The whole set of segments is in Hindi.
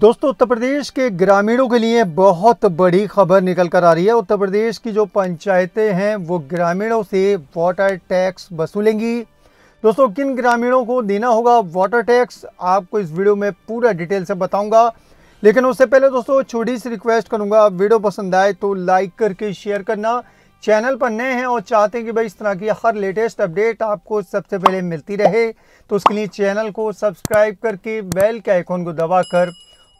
दोस्तों उत्तर प्रदेश के ग्रामीणों के लिए बहुत बड़ी खबर निकल कर आ रही है उत्तर प्रदेश की जो पंचायतें हैं वो ग्रामीणों से वाटर टैक्स वसूलेंगी दोस्तों किन ग्रामीणों को देना होगा वाटर टैक्स आपको इस वीडियो में पूरा डिटेल से बताऊंगा लेकिन उससे पहले दोस्तों छोटी सी रिक्वेस्ट करूंगा वीडियो पसंद आए तो लाइक करके शेयर करना चैनल पर नए हैं और चाहते हैं कि भाई इस तरह की हर लेटेस्ट अपडेट आपको सबसे पहले मिलती रहे तो उसके लिए चैनल को सब्सक्राइब करके बेल के आइकॉन को दबाकर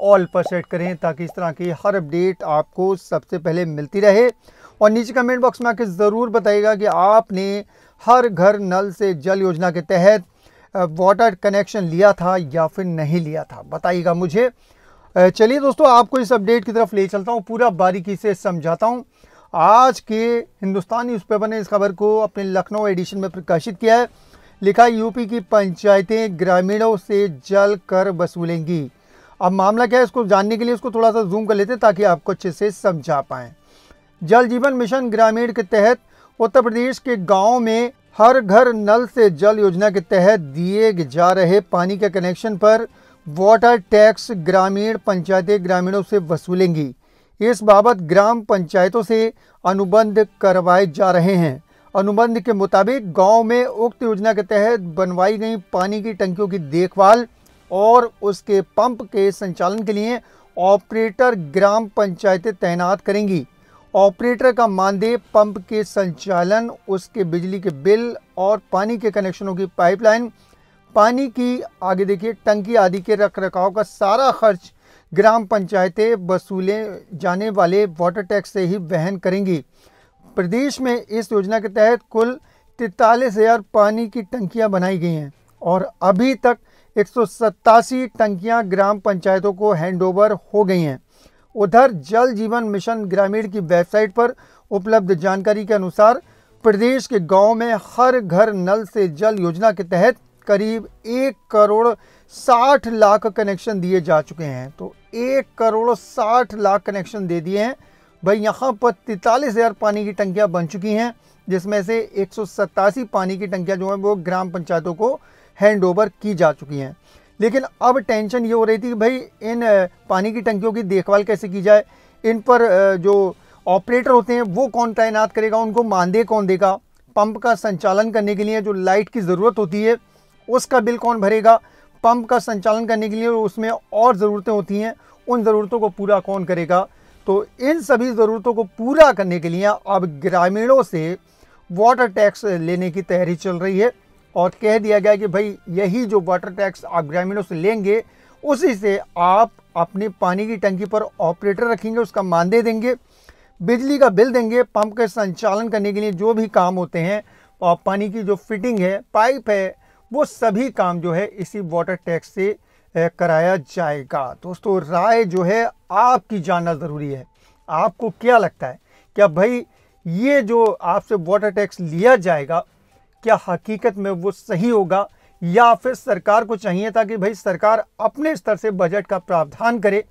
ऑल पर सेट करें ताकि इस तरह की हर अपडेट आपको सबसे पहले मिलती रहे और नीचे कमेंट बॉक्स में आके ज़रूर बताइएगा कि आपने हर घर नल से जल योजना के तहत वाटर कनेक्शन लिया था या फिर नहीं लिया था बताइएगा मुझे चलिए दोस्तों आपको इस अपडेट की तरफ ले चलता हूँ पूरा बारीकी से समझाता हूँ आज के हिंदुस्तान न्यूज़पेपर ने इस खबर को अपने लखनऊ एडिशन में प्रकाशित किया है लिखा यूपी की पंचायतें ग्रामीणों से जल कर वसूलेंगी अब मामला क्या है इसको जानने के लिए इसको थोड़ा सा जूम कर लेते हैं ताकि आपको अच्छे से समझा पाए जल जीवन मिशन ग्रामीण के तहत उत्तर प्रदेश के गाँव में हर घर नल से जल योजना के तहत दिए जा रहे पानी के कनेक्शन पर वाटर टैक्स ग्रामीण पंचायतें ग्रामीणों से वसूलेंगी इस बाबत ग्राम पंचायतों से अनुबंध करवाए जा रहे हैं अनुबंध के मुताबिक गांव में उक्त योजना के तहत बनवाई गई पानी की टंकियों की देखभाल और उसके पंप के संचालन के लिए ऑपरेटर ग्राम पंचायतें तैनात करेंगी ऑपरेटर का मानदेय पंप के संचालन उसके बिजली के बिल और पानी के कनेक्शनों की पाइपलाइन पानी की आगे देखिए टंकी आदि के रख रखाव का सारा खर्च ग्राम पंचायतें वसूले जाने वाले वाटर टैक्स से ही वहन करेंगी प्रदेश में इस योजना के तहत कुल तैतालीस हज़ार पानी की टंकियां बनाई गई हैं और अभी तक एक टंकियां ग्राम पंचायतों को हैंडओवर हो गई हैं उधर जल जीवन मिशन ग्रामीण की वेबसाइट पर उपलब्ध जानकारी के अनुसार प्रदेश के गांव में हर घर नल से जल योजना के तहत करीब एक करोड़ साठ लाख कनेक्शन दिए जा चुके हैं तो एक करोड़ साठ लाख कनेक्शन दे दिए हैं भाई यहाँ पर तैतालीस हज़ार पानी की टंकियाँ बन चुकी हैं जिसमें से एक पानी की टंकियाँ जो हैं वो ग्राम पंचायतों को हैंड ओवर की जा चुकी हैं लेकिन अब टेंशन ये हो रही थी कि भाई इन पानी की टंकियों की देखभाल कैसे की जाए इन पर जो ऑपरेटर होते हैं वो कौन तैनात करेगा उनको मानदेय कौन देगा पंप का संचालन करने के लिए जो लाइट की ज़रूरत होती है उसका बिल कौन भरेगा पंप का संचालन करने के लिए उसमें और ज़रूरतें होती हैं उन ज़रूरतों को पूरा कौन करेगा तो इन सभी ज़रूरतों को पूरा करने के लिए अब ग्रामीणों से वाटर टैक्स लेने की तैयारी चल रही है और कह दिया गया कि भाई यही जो वाटर टैक्स आप ग्रामीणों से लेंगे उसी से आप अपने पानी की टंकी पर ऑपरेटर रखेंगे उसका मानदेय देंगे बिजली का बिल देंगे पंप के संचालन करने के लिए जो भी काम होते हैं और पानी की जो फिटिंग है पाइप है वो सभी काम जो है इसी वाटर टैक्स से कराया जाएगा दोस्तों राय जो है आपकी जानना ज़रूरी है आपको क्या लगता है क्या भाई ये जो आपसे वाटर टैक्स लिया जाएगा क्या हकीकत में वो सही होगा या फिर सरकार को चाहिए था कि भाई सरकार अपने स्तर से बजट का प्रावधान करे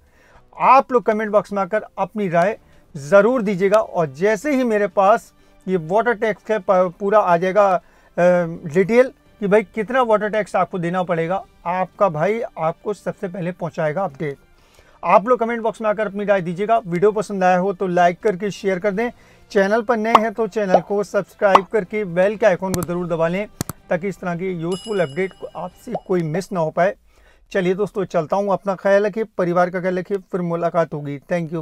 आप लोग कमेंट बॉक्स में आकर अपनी राय ज़रूर दीजिएगा और जैसे ही मेरे पास ये वाटर टैक्स का पूरा आ जाएगा डिटेल कि भाई कितना वाटर टैक्स आपको देना पड़ेगा आपका भाई आपको सबसे पहले पहुंचाएगा अपडेट आप लोग कमेंट बॉक्स में आकर अपनी राय दीजिएगा वीडियो पसंद आया हो तो लाइक करके शेयर कर दें चैनल पर नए हैं तो चैनल को सब्सक्राइब करके बेल के आइकॉन को ज़रूर दबा लें ताकि इस तरह की यूज़फुल अपडेट को आपसे कोई मिस ना हो पाए चलिए दोस्तों चलता हूँ अपना ख्याल रखिए परिवार का ख्याल रखिए फिर मुलाकात होगी थैंक यू